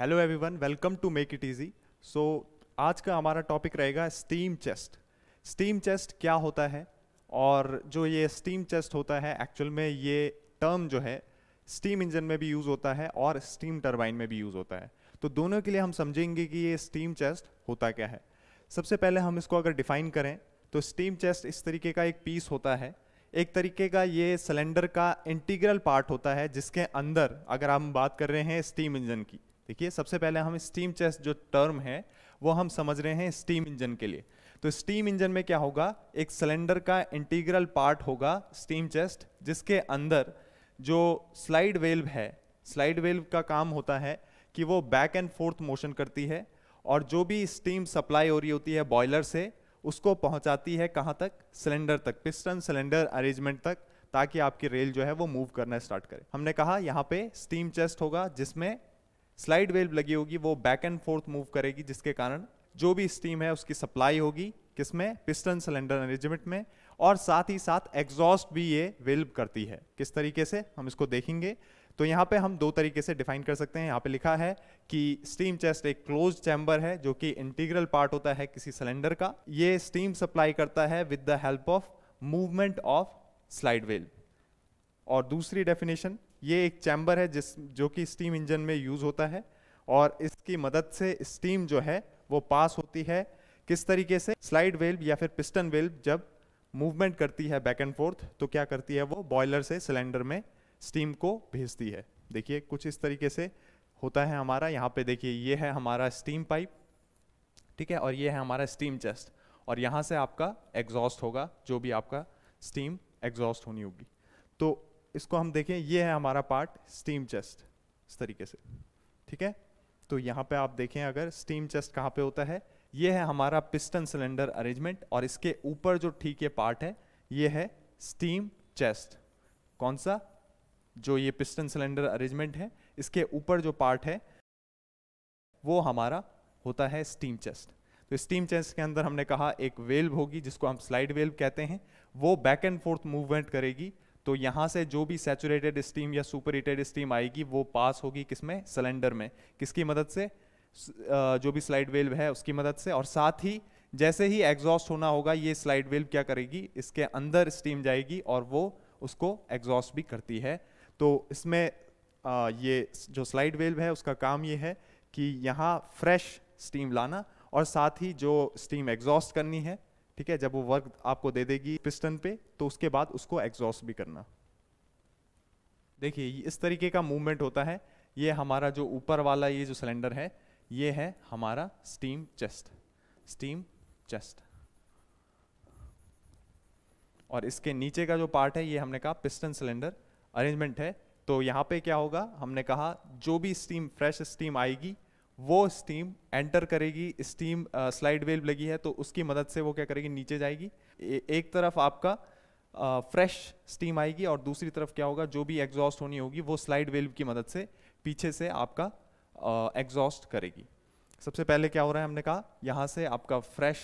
hello everyone welcome to make it easy so आज का हमारा टॉपिक रहेगा स्टीम चेस्ट स्टीम चेस्ट क्या होता है और जो ये स्टीम चेस्ट होता है एक्चुअल में ये टर्म जो है स्टीम इंजन में भी यूज़ होता है और स्टीम टरबाइन में भी यूज़ होता है तो दोनों के लिए हम समझेंगे कि ये स्टीम चेस्ट होता क्या है सबसे पहले हम इसको अगर डिफाइन करें तो स्टीम चेस्ट इस तरीके का एक पीस होता है एक तरीके का ये सिलेंडर का इंटीग्रल पार्ट होता है जिसके अंदर अगर हम बात कर रहे हैं स्टीम इंजन की देखिए सबसे पहले हम स्टीम चेस्ट जो टर्म है वो हम समझ रहे हैं स्टीम इंजन के लिए तो स्टीम इंजन में क्या होगा एक सिलेंडर का इंटीग्रल पार्ट होगा स्टीम चेस्ट जिसके अंदर जो स्लाइड वेल्व है स्लाइड वेल्व का काम होता है कि वो बैक एंड फोर्थ मोशन करती है और जो भी स्टीम सप्लाई हो रही होती है बॉयलर से उसको पहुंचाती है कहाँ तक सिलेंडर तक पिस्टन सिलेंडर अरेंजमेंट तक ताकि आपकी रेल जो है वो मूव करना स्टार्ट करे हमने कहा यहाँ पे स्टीम चेस्ट होगा जिसमें स्लाइड वेल्व लगी होगी वो बैक एंड फोर्थ मूव करेगी जिसके कारण जो भी स्टीम है उसकी सप्लाई होगी किसमें पिस्टन सिलेंडर अरेंजमेंट में और साथ ही साथ एग्जॉस्ट भी ये वेल्व करती है किस तरीके से हम इसको देखेंगे तो यहाँ पे हम दो तरीके से डिफाइन कर सकते हैं यहाँ पे लिखा है कि स्टीम चेस्ट एक क्लोज चैम्बर है जो कि इंटीग्रल पार्ट होता है किसी सिलेंडर का ये स्टीम सप्लाई करता है with the help of movement of slide valve और दूसरी डेफिनेशन ये एक चैम्बर है जिस जो कि स्टीम इंजन में यूज़ होता है और इसकी मदद से स्टीम जो है वो पास होती है किस तरीके से स्लाइड वेल्ब या फिर पिस्टन वेल्ब जब मूवमेंट करती है बैक एंड फोर्थ तो क्या करती है वो बॉयलर से सिलेंडर में स्टीम को भेजती है देखिए कुछ इस तरीके से होता है हमारा यहाँ पे देखिए ये है हमारा स्टीम पाइप ठीक है और ये है हमारा स्टीम चेस्ट और यहाँ से आपका एग्जॉस्ट होगा जो भी आपका स्टीम एग्जॉस्ट होनी होगी तो इसको हम देखें ये है हमारा पार्ट स्टीम चेस्ट इस तरीके से ठीक है तो यहाँ पे आप देखें अगर स्टीम चेस्ट कहाँ पे होता है ये है हमारा पिस्टन सिलेंडर अरेंजमेंट और इसके ऊपर जो ठीक ये पार्ट है ये है स्टीम चेस्ट कौन सा जो ये पिस्टन सिलेंडर अरेंजमेंट है इसके ऊपर जो पार्ट है वो हमारा होता है स्टीम चेस्ट तो स्टीम चेस्ट के अंदर हमने कहा एक वेल्व होगी जिसको हम स्लाइड वेल्व कहते हैं वो बैक एंड फोर्थ मूवमेंट करेगी तो यहाँ से जो भी सेचुरेटेड स्टीम या सुपर हीटेड स्टीम आएगी वो पास होगी किसमें सिलेंडर में किसकी मदद से जो भी स्लाइड वेल्व है उसकी मदद से और साथ ही जैसे ही एग्जॉस्ट होना होगा ये स्लाइड वेल्व क्या करेगी इसके अंदर स्टीम जाएगी और वो उसको एग्जॉस्ट भी करती है तो इसमें ये जो स्लाइड वेल्व है उसका काम ये है कि यहाँ फ्रेश स्टीम लाना और साथ ही जो स्टीम एग्जॉस्ट करनी है ठीक है जब वो वर्क आपको दे देगी पिस्टन पे तो उसके बाद उसको एग्जॉस्ट भी करना देखिए इस तरीके का मूवमेंट होता है ये हमारा जो ऊपर वाला ये जो सिलेंडर है ये है हमारा स्टीम चेस्ट स्टीम चेस्ट और इसके नीचे का जो पार्ट है ये हमने कहा पिस्टन सिलेंडर अरेंजमेंट है तो यहाँ पे क्या होगा हमने कहा जो भी स्टीम फ्रेश स्टीम आएगी वो स्टीम एंटर करेगी स्टीम स्लाइड वेल्व लगी है तो उसकी मदद से वो क्या करेगी नीचे जाएगी ए, एक तरफ आपका फ्रेश uh, स्टीम आएगी और दूसरी तरफ क्या होगा जो भी एग्जॉस्ट होनी होगी वो स्लाइड वेल्व की मदद से पीछे से आपका एग्जॉस्ट uh, करेगी सबसे पहले क्या हो रहा है हमने कहा यहाँ से आपका फ्रेश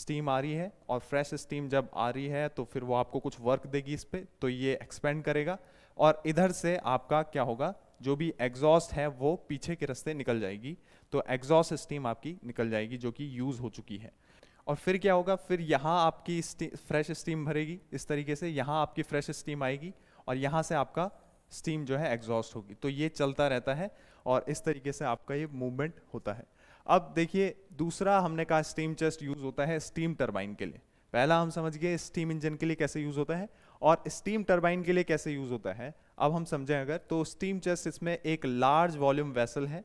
स्टीम आ रही है और फ्रेश स्टीम जब आ रही है तो फिर वो आपको कुछ वर्क देगी इस पर तो ये एक्सपेंड करेगा और इधर से आपका क्या होगा जो भी एग्जॉस्ट है वो पीछे के रास्ते निकल जाएगी तो एग्जॉस्ट स्टीम आपकी निकल जाएगी जो कि यूज़ हो चुकी है और फिर क्या होगा फिर यहाँ आपकी फ्रेश स्टीम भरेगी इस तरीके से यहाँ आपकी फ्रेश स्टीम आएगी और यहाँ से आपका स्टीम जो है एग्जॉस्ट होगी तो ये चलता रहता है और इस तरीके से आपका ये मूवमेंट होता है अब देखिए दूसरा हमने कहा स्टीम चेस्ट यूज़ होता है स्टीम टर्बाइन के लिए पहला हम समझ गए स्टीम इंजन के लिए कैसे यूज होता है और स्टीम टर्बाइन के लिए कैसे यूज होता है अब हम समझें अगर तो स्टीम चेस्ट इसमें एक लार्ज वॉल्यूम वेसल है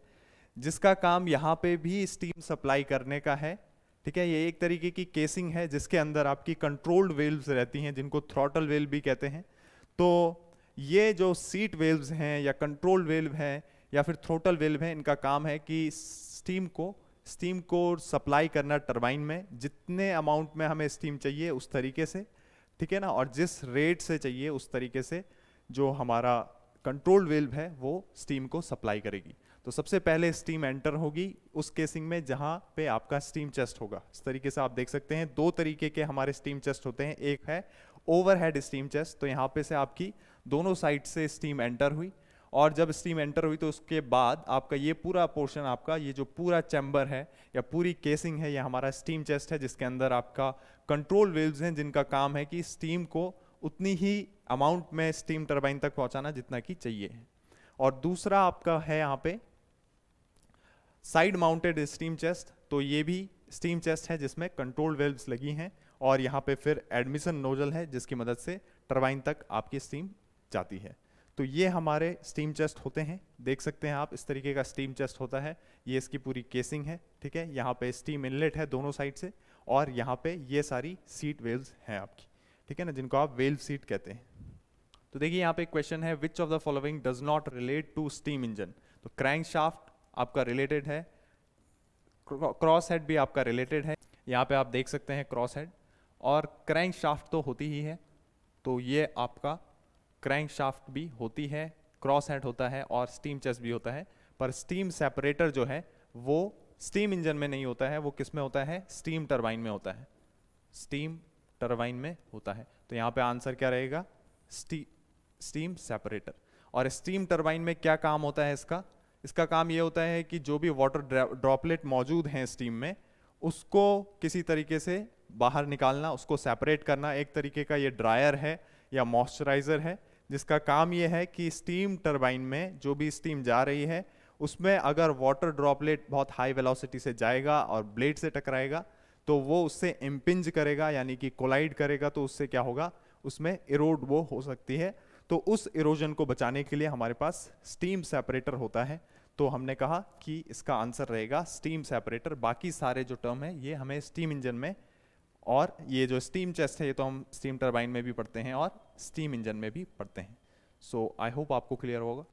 जिसका काम यहाँ पे भी स्टीम सप्लाई करने का है ठीक है ये एक तरीके की केसिंग है जिसके अंदर आपकी कंट्रोल्ड वेल्व्स रहती हैं जिनको थ्रोटल वेल्व भी कहते हैं तो ये जो सीट वेल्व्स हैं या कंट्रोल्ड वेल्व हैं या फिर थ्रोटल वेल्व हैं इनका काम है कि स्टीम को स्टीम को सप्लाई करना टरबाइन में जितने अमाउंट में हमें स्टीम चाहिए उस तरीके से ठीक है ना और जिस रेट से चाहिए उस तरीके से जो हमारा कंट्रोल वेल्व है वो स्टीम को सप्लाई करेगी तो सबसे पहले स्टीम एंटर होगी उस केसिंग में जहां पे आपका स्टीम चेस्ट होगा इस तरीके से आप देख सकते हैं दो तरीके के हमारे स्टीम चेस्ट होते हैं एक है ओवरहेड स्टीम चेस्ट तो यहाँ पे से आपकी दोनों साइड से स्टीम एंटर हुई और जब स्टीम एंटर हुई तो उसके बाद आपका ये पूरा पोर्शन आपका ये जो पूरा चैम्बर है या पूरी केसिंग है या हमारा स्टीम चेस्ट है जिसके अंदर आपका कंट्रोल वेव्स हैं जिनका काम है कि स्टीम को उतनी ही अमाउंट में स्टीम टर्बाइन तक पहुंचाना जितना कि चाहिए है और दूसरा आपका है यहाँ पे साइड माउंटेड स्टीम चेस्ट तो ये भी स्टीम चेस्ट है जिसमें कंट्रोल वेल्व्स लगी हैं और यहाँ पे फिर एडमिशन नोजल है जिसकी मदद से टर्बाइन तक आपकी स्टीम जाती है तो ये हमारे स्टीम चेस्ट होते हैं देख सकते हैं आप इस तरीके का स्टीम चेस्ट होता है ये इसकी पूरी केसिंग है ठीक है यहाँ पे स्टीम इनलेट है दोनों साइड से और यहाँ पे ये सारी सीट वेल्स हैं आपकी ठीक है ना जिनको आप वेल्व सीट कहते हैं तो देखिए यहाँ पे क्वेश्चन है which of the following does not relate to steam engine तो क्रैंक शाफ्ट आपका रिलेटेड है क्रॉस हेड भी आपका रिलेटेड है यहाँ पे आप देख सकते हैं क्रॉस हेड और क्रैंक शाफ्ट तो होती ही है तो ये आपका क्रैंक शाफ्ट भी होती है क्रॉस हेड होता है और स्टीम चेस्ट भी होता है पर स्टीम सेपरेटर जो है वो स्टीम इंजन में नहीं होता है वो किस में होता है स्टीम टरबाइन में होता है स्टीम टरबाइन में होता है तो यहाँ पे आंसर क्या रहेगा स्टी स्टीम सेपरेटर और स्टीम टरबाइन में क्या काम होता है इसका इसका काम ये होता है कि जो भी वाटर ड्रॉपलेट मौजूद हैं स्टीम में उसको किसी तरीके से बाहर निकालना उसको सेपरेट करना एक तरीके का ये ड्रायर है या मॉइस्चराइज़र है जिसका काम यह है कि स्टीम टरबाइन में जो भी स्टीम जा रही है उसमें अगर वाटर ड्रॉपलेट बहुत हाई वेलोसिटी से जाएगा और ब्लेड से टकराएगा तो वो उससे इम्पिंज करेगा यानी कि कोलाइड करेगा तो उससे क्या होगा उसमें इरोड वो हो सकती है तो उस इरोजन को बचाने के लिए हमारे पास स्टीम सेपरेटर होता है तो हमने कहा कि इसका आंसर रहेगा स्टीम सेपरेटर बाकी सारे जो टर्म है ये हमें स्टीम इंजन में और ये जो स्टीम चेस्ट है ये तो हम स्टीम टर्बाइन में भी पढ़ते हैं और स्टीम इंजन में भी पढ़ते हैं सो आई होप आपको क्लियर होगा